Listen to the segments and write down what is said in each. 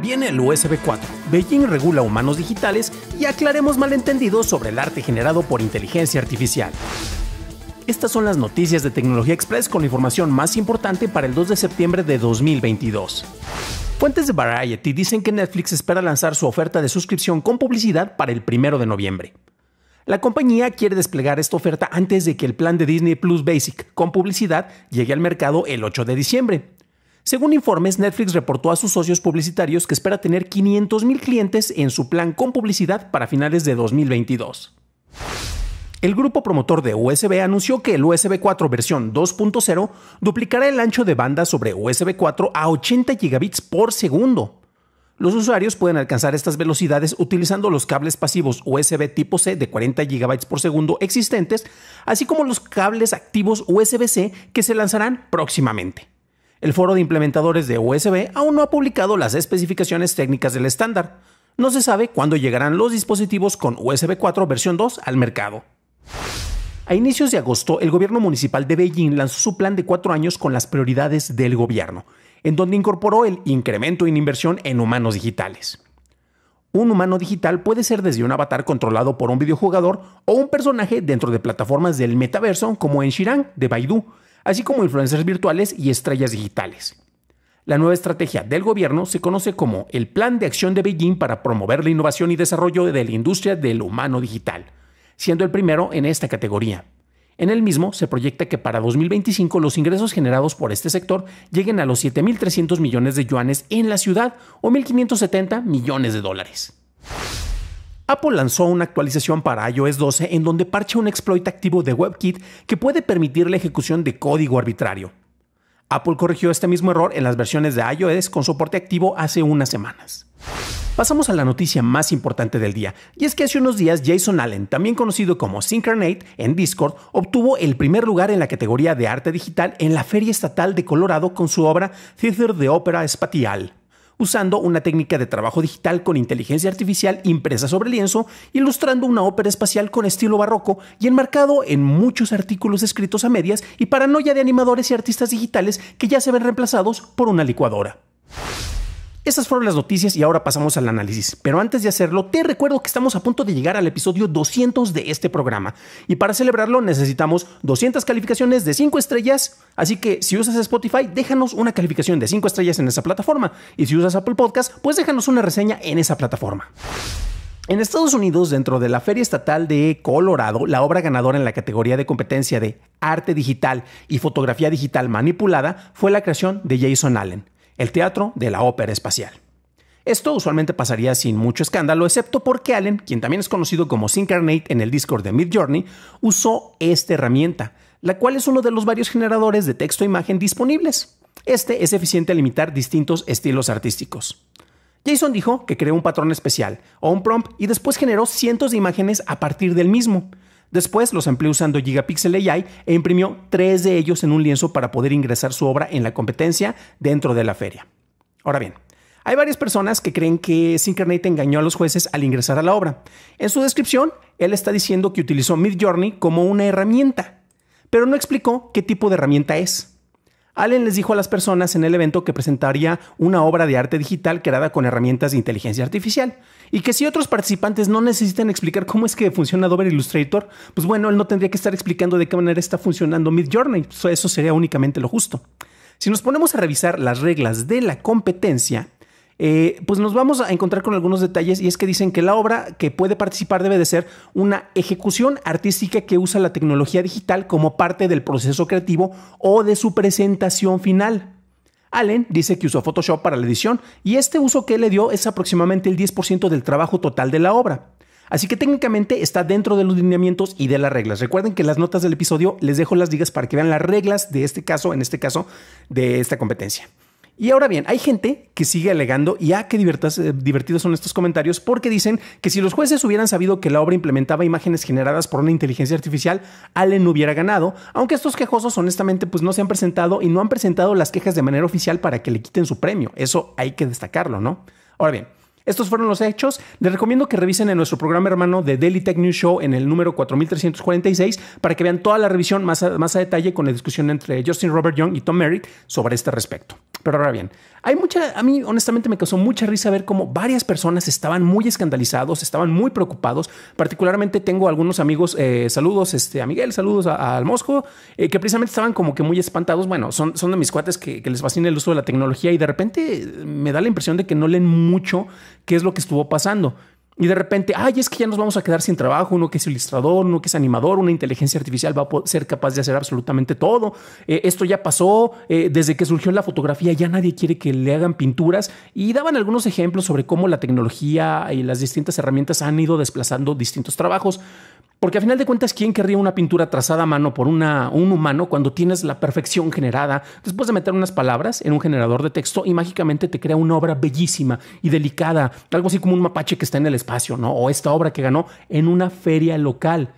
Viene el USB 4. Beijing regula humanos digitales y aclaremos malentendidos sobre el arte generado por inteligencia artificial. Estas son las noticias de Tecnología Express con la información más importante para el 2 de septiembre de 2022. Fuentes de Variety dicen que Netflix espera lanzar su oferta de suscripción con publicidad para el 1 de noviembre. La compañía quiere desplegar esta oferta antes de que el plan de Disney Plus Basic con publicidad llegue al mercado el 8 de diciembre. Según informes, Netflix reportó a sus socios publicitarios que espera tener 500.000 clientes en su plan con publicidad para finales de 2022. El grupo promotor de USB anunció que el USB 4 versión 2.0 duplicará el ancho de banda sobre USB 4 a 80 gigabits por segundo. Los usuarios pueden alcanzar estas velocidades utilizando los cables pasivos USB tipo C de 40 GB por segundo existentes, así como los cables activos USB-C que se lanzarán próximamente. El foro de implementadores de USB aún no ha publicado las especificaciones técnicas del estándar. No se sabe cuándo llegarán los dispositivos con USB 4 versión 2 al mercado. A inicios de agosto, el gobierno municipal de Beijing lanzó su plan de cuatro años con las prioridades del gobierno, en donde incorporó el incremento en inversión en humanos digitales. Un humano digital puede ser desde un avatar controlado por un videojugador o un personaje dentro de plataformas del metaverso como en Shirang de Baidu, así como influencers virtuales y estrellas digitales. La nueva estrategia del gobierno se conoce como el Plan de Acción de Beijing para promover la innovación y desarrollo de la industria del humano digital, siendo el primero en esta categoría. En el mismo se proyecta que para 2025 los ingresos generados por este sector lleguen a los 7.300 millones de yuanes en la ciudad o 1.570 millones de dólares. Apple lanzó una actualización para iOS 12 en donde parcha un exploit activo de WebKit que puede permitir la ejecución de código arbitrario. Apple corrigió este mismo error en las versiones de iOS con soporte activo hace unas semanas. Pasamos a la noticia más importante del día, y es que hace unos días Jason Allen, también conocido como Syncronate en Discord, obtuvo el primer lugar en la categoría de arte digital en la Feria Estatal de Colorado con su obra Theater de Ópera Espatial usando una técnica de trabajo digital con inteligencia artificial impresa sobre lienzo, ilustrando una ópera espacial con estilo barroco y enmarcado en muchos artículos escritos a medias y paranoia de animadores y artistas digitales que ya se ven reemplazados por una licuadora. Estas fueron las noticias y ahora pasamos al análisis. Pero antes de hacerlo, te recuerdo que estamos a punto de llegar al episodio 200 de este programa. Y para celebrarlo necesitamos 200 calificaciones de 5 estrellas. Así que si usas Spotify, déjanos una calificación de 5 estrellas en esa plataforma. Y si usas Apple Podcast, pues déjanos una reseña en esa plataforma. En Estados Unidos, dentro de la Feria Estatal de Colorado, la obra ganadora en la categoría de competencia de arte digital y fotografía digital manipulada fue la creación de Jason Allen el teatro de la ópera espacial. Esto usualmente pasaría sin mucho escándalo, excepto porque Allen, quien también es conocido como Syncarnate en el Discord de Midjourney, usó esta herramienta, la cual es uno de los varios generadores de texto e imagen disponibles. Este es eficiente al limitar distintos estilos artísticos. Jason dijo que creó un patrón especial o un prompt y después generó cientos de imágenes a partir del mismo. Después los empleó usando Gigapixel AI e imprimió tres de ellos en un lienzo para poder ingresar su obra en la competencia dentro de la feria. Ahora bien, hay varias personas que creen que Syncernate engañó a los jueces al ingresar a la obra. En su descripción, él está diciendo que utilizó Midjourney como una herramienta, pero no explicó qué tipo de herramienta es. Allen les dijo a las personas en el evento que presentaría una obra de arte digital creada con herramientas de inteligencia artificial y que si otros participantes no necesitan explicar cómo es que funciona Adobe Illustrator, pues bueno, él no tendría que estar explicando de qué manera está funcionando Midjourney, eso sería únicamente lo justo. Si nos ponemos a revisar las reglas de la competencia, eh, pues nos vamos a encontrar con algunos detalles y es que dicen que la obra que puede participar debe de ser una ejecución artística que usa la tecnología digital como parte del proceso creativo o de su presentación final. Allen dice que usó Photoshop para la edición y este uso que le dio es aproximadamente el 10% del trabajo total de la obra. Así que técnicamente está dentro de los lineamientos y de las reglas. Recuerden que las notas del episodio les dejo las digas para que vean las reglas de este caso, en este caso, de esta competencia. Y ahora bien, hay gente que sigue alegando y ah, qué eh, divertidos son estos comentarios porque dicen que si los jueces hubieran sabido que la obra implementaba imágenes generadas por una inteligencia artificial, Allen hubiera ganado, aunque estos quejosos honestamente pues no se han presentado y no han presentado las quejas de manera oficial para que le quiten su premio. Eso hay que destacarlo, ¿no? Ahora bien, estos fueron los hechos. Les recomiendo que revisen en nuestro programa hermano de Daily Tech News Show en el número 4346 para que vean toda la revisión más a, más a detalle con la discusión entre Justin Robert Young y Tom Merritt sobre este respecto. Pero ahora bien, hay mucha, a mí honestamente me causó mucha risa ver cómo varias personas estaban muy escandalizados, estaban muy preocupados. Particularmente tengo algunos amigos, eh, saludos este, a Miguel, saludos al Mosco, eh, que precisamente estaban como que muy espantados. Bueno, son, son de mis cuates que, que, les fascina el uso de la tecnología y de repente me da la impresión de que no leen mucho qué es lo que estuvo pasando. Y de repente, ay, es que ya nos vamos a quedar sin trabajo, uno que es ilustrador, uno que es animador, una inteligencia artificial va a ser capaz de hacer absolutamente todo. Eh, esto ya pasó, eh, desde que surgió la fotografía ya nadie quiere que le hagan pinturas y daban algunos ejemplos sobre cómo la tecnología y las distintas herramientas han ido desplazando distintos trabajos. Porque a final de cuentas, ¿quién querría una pintura trazada a mano por un humano cuando tienes la perfección generada después de meter unas palabras en un generador de texto y mágicamente te crea una obra bellísima y delicada, algo así como un mapache que está en el espacio, ¿no? O esta obra que ganó en una feria local.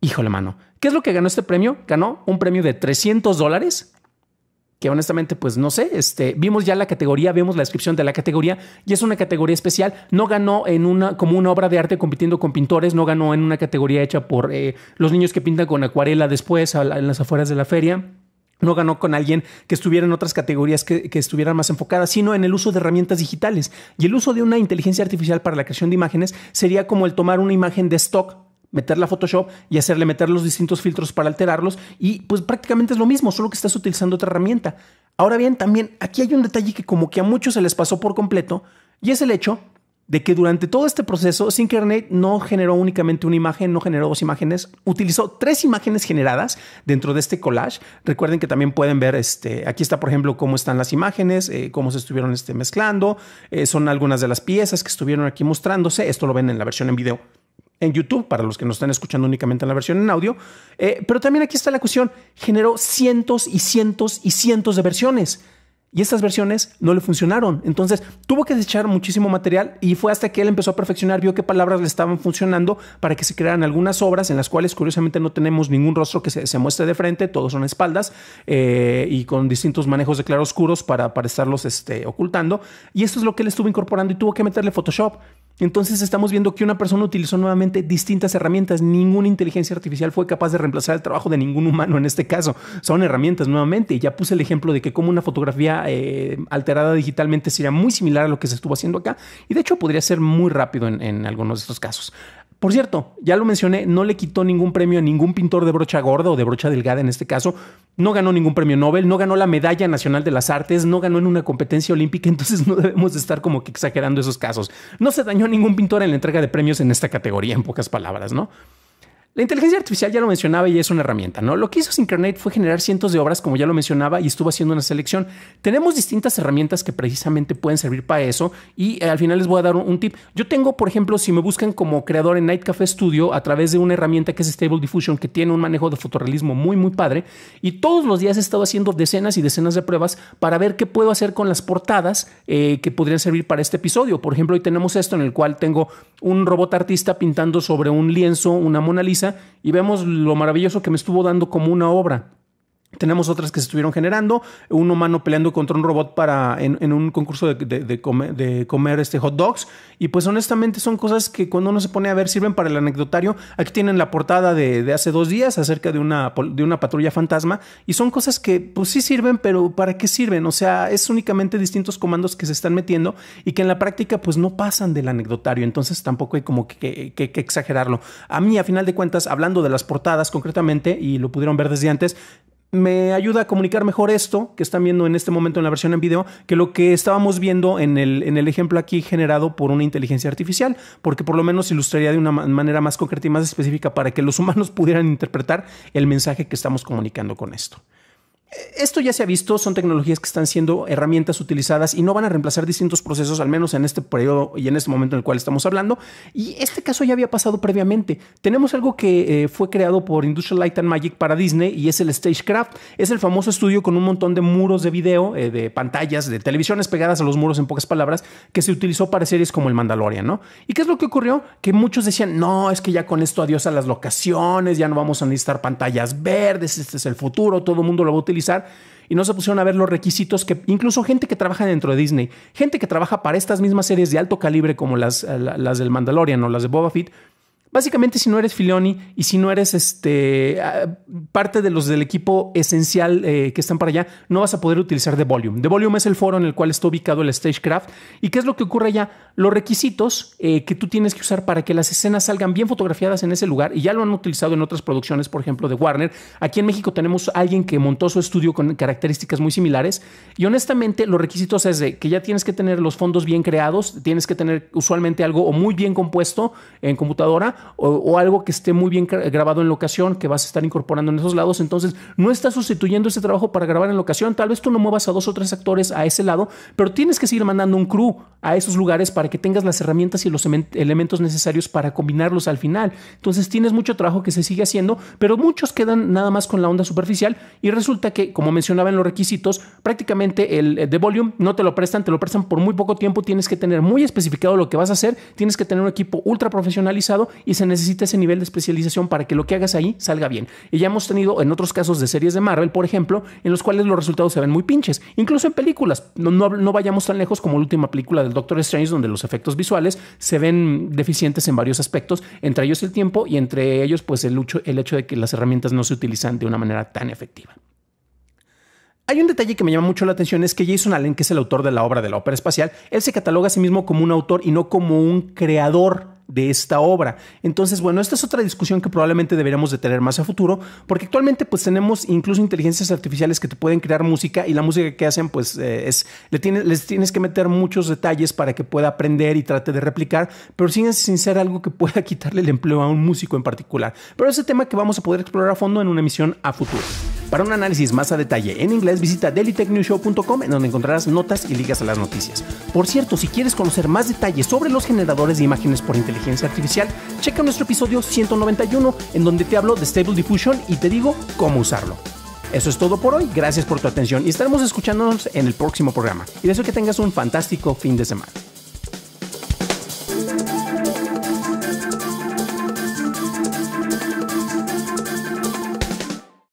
Híjole, mano. ¿Qué es lo que ganó este premio? Ganó un premio de 300 dólares que honestamente, pues no sé, este, vimos ya la categoría, vemos la descripción de la categoría y es una categoría especial. No ganó en una, como una obra de arte compitiendo con pintores, no ganó en una categoría hecha por eh, los niños que pintan con acuarela después en las afueras de la feria. No ganó con alguien que estuviera en otras categorías que, que, estuvieran más enfocadas, sino en el uso de herramientas digitales. Y el uso de una inteligencia artificial para la creación de imágenes sería como el tomar una imagen de stock meterla a Photoshop y hacerle meter los distintos filtros para alterarlos y pues prácticamente es lo mismo, solo que estás utilizando otra herramienta. Ahora bien, también aquí hay un detalle que como que a muchos se les pasó por completo y es el hecho de que durante todo este proceso Syncernate no generó únicamente una imagen, no generó dos imágenes, utilizó tres imágenes generadas dentro de este collage. Recuerden que también pueden ver, este, aquí está por ejemplo cómo están las imágenes, eh, cómo se estuvieron este, mezclando, eh, son algunas de las piezas que estuvieron aquí mostrándose, esto lo ven en la versión en video en YouTube, para los que nos están escuchando únicamente en la versión en audio. Eh, pero también aquí está la cuestión, generó cientos y cientos y cientos de versiones. Y estas versiones no le funcionaron. Entonces tuvo que desechar muchísimo material y fue hasta que él empezó a perfeccionar, vio qué palabras le estaban funcionando para que se crearan algunas obras en las cuales curiosamente no tenemos ningún rostro que se, se muestre de frente, todos son espaldas eh, y con distintos manejos de claroscuros para, para estarlos este, ocultando. Y esto es lo que él estuvo incorporando y tuvo que meterle Photoshop. Entonces estamos viendo que una persona utilizó nuevamente distintas herramientas. Ninguna inteligencia artificial fue capaz de reemplazar el trabajo de ningún humano en este caso. Son herramientas nuevamente. ya puse el ejemplo de que como una fotografía eh, alterada digitalmente sería muy similar a lo que se estuvo haciendo acá. Y de hecho podría ser muy rápido en algunos de estos casos. Por cierto, ya lo mencioné, no le quitó ningún premio a ningún pintor de brocha gorda o de brocha delgada en este caso, no ganó ningún premio Nobel, no ganó la Medalla Nacional de las Artes, no ganó en una competencia olímpica, entonces no debemos estar como que exagerando esos casos. No se dañó ningún pintor en la entrega de premios en esta categoría, en pocas palabras, ¿no? La inteligencia artificial ya lo mencionaba y es una herramienta, ¿no? Lo que hizo Syncronate fue generar cientos de obras, como ya lo mencionaba, y estuvo haciendo una selección. Tenemos distintas herramientas que precisamente pueden servir para eso y eh, al final les voy a dar un, tip. Yo tengo, por ejemplo, si me buscan como creador en Night Cafe Studio a través de una herramienta que es Stable Diffusion, que tiene un manejo de fotorrealismo muy, muy padre, y todos los días he estado haciendo decenas y decenas de pruebas para ver qué puedo hacer con las portadas eh, que podrían servir para este episodio. Por ejemplo, hoy tenemos esto en el cual tengo un robot artista pintando sobre un lienzo una Mona Lisa y vemos lo maravilloso que me estuvo dando como una obra. Tenemos otras que se estuvieron generando, un humano peleando contra un robot para, en, un concurso de, de, comer, este hot dogs. Y pues honestamente son cosas que cuando uno se pone a ver sirven para el anecdotario. Aquí tienen la portada de, hace dos días acerca de una, de una patrulla fantasma. Y son cosas que pues sí sirven, pero ¿para qué sirven? O sea, es únicamente distintos comandos que se están metiendo y que en la práctica pues no pasan del anecdotario. Entonces tampoco hay como que exagerarlo. A mí, a final de cuentas, hablando de las portadas concretamente, y lo pudieron ver desde antes, me ayuda a comunicar mejor esto que están viendo en este momento en la versión en video que lo que estábamos viendo en el, en el ejemplo aquí generado por una inteligencia artificial, porque por lo menos ilustraría de una manera más concreta y más específica para que los humanos pudieran interpretar el mensaje que estamos comunicando con esto. Esto ya se ha visto, son tecnologías que están siendo herramientas utilizadas y no van a reemplazar distintos procesos, al menos en este periodo y en este momento en el cual estamos hablando. Y este caso ya había pasado previamente. Tenemos algo que eh, fue creado por Industrial Light and Magic para Disney y es el Stagecraft. Es el famoso estudio con un montón de muros de video, eh, de pantallas, de televisiones pegadas a los muros, en pocas palabras, que se utilizó para series como El Mandalorian, ¿no? ¿Y qué es lo que ocurrió? Que muchos decían, no, es que ya con esto adiós a las locaciones, ya no vamos a necesitar pantallas verdes, este es el futuro, todo el mundo lo va a utilizar y no se pusieron a ver los requisitos que incluso gente que trabaja dentro de Disney, gente que trabaja para estas mismas series de alto calibre como las, eh, las del Mandalorian o las de Boba Fett, Básicamente, si no eres Filioni y si no eres este, ah, parte de los del equipo esencial eh, que están para allá, no vas a poder utilizar The Volume. The Volume es el foro en el cual está ubicado el Stagecraft. ¿Y qué es lo que ocurre allá? Los requisitos eh, que tú tienes que usar para que las escenas salgan bien fotografiadas en ese lugar, y ya lo han utilizado en otras producciones, por ejemplo, de Warner. Aquí en México tenemos alguien que montó su estudio con características muy similares. Y honestamente, los requisitos es de que ya tienes que tener los fondos bien creados, tienes que tener usualmente algo o muy bien compuesto en computadora o, algo que esté muy bien grabado en locación que vas a estar incorporando en esos lados. Entonces, no estás sustituyendo ese trabajo para grabar en locación. Tal vez tú no muevas a dos o tres actores a ese lado, pero tienes que seguir mandando un crew a esos lugares para que tengas las herramientas y los elementos necesarios para combinarlos al final. Entonces, tienes mucho trabajo que se sigue haciendo, pero muchos quedan nada más con la onda superficial y resulta que, como mencionaba en los requisitos, prácticamente el, eh, de volume no te lo prestan, te lo prestan por muy poco tiempo. Tienes que tener muy especificado lo que vas a hacer, tienes que tener un equipo ultra profesionalizado y se necesita ese nivel de especialización para que lo que hagas ahí salga bien. Y ya hemos tenido en otros casos de series de Marvel, por ejemplo, en los cuales los resultados se ven muy pinches. Incluso en películas. No, vayamos tan lejos como la última película del Doctor Strange, donde los efectos visuales se ven deficientes en varios aspectos, entre ellos el tiempo y entre ellos pues el, el hecho de que las herramientas no se utilizan de una manera tan efectiva. Hay un detalle que me llama mucho la atención es que Jason Allen, que es el autor de la obra de la ópera espacial, él se cataloga a sí mismo como un autor y no como un creador de esta obra. Entonces, bueno, esta es otra discusión que probablemente deberíamos de tener más a futuro, porque actualmente pues tenemos incluso inteligencias artificiales que te pueden crear música y la música que hacen pues eh, es, le les tienes que meter muchos detalles para que pueda aprender y trate de replicar, pero sí sin ser algo que pueda quitarle el empleo a un músico en particular. Pero ese tema que vamos a poder explorar a fondo en una emisión a futuro. Para un análisis más a detalle en inglés, visita dailytechnewshow.com en donde encontrarás notas y ligas a las noticias. Por cierto, si quieres conocer más detalles sobre los generadores de imágenes por inteligencia, inteligencia artificial, checa nuestro episodio 191 en donde te hablo de Stable Diffusion y te digo cómo usarlo. Eso es todo por hoy, gracias por tu atención y estaremos escuchándonos en el próximo programa. Y deseo que tengas un fantástico fin de semana.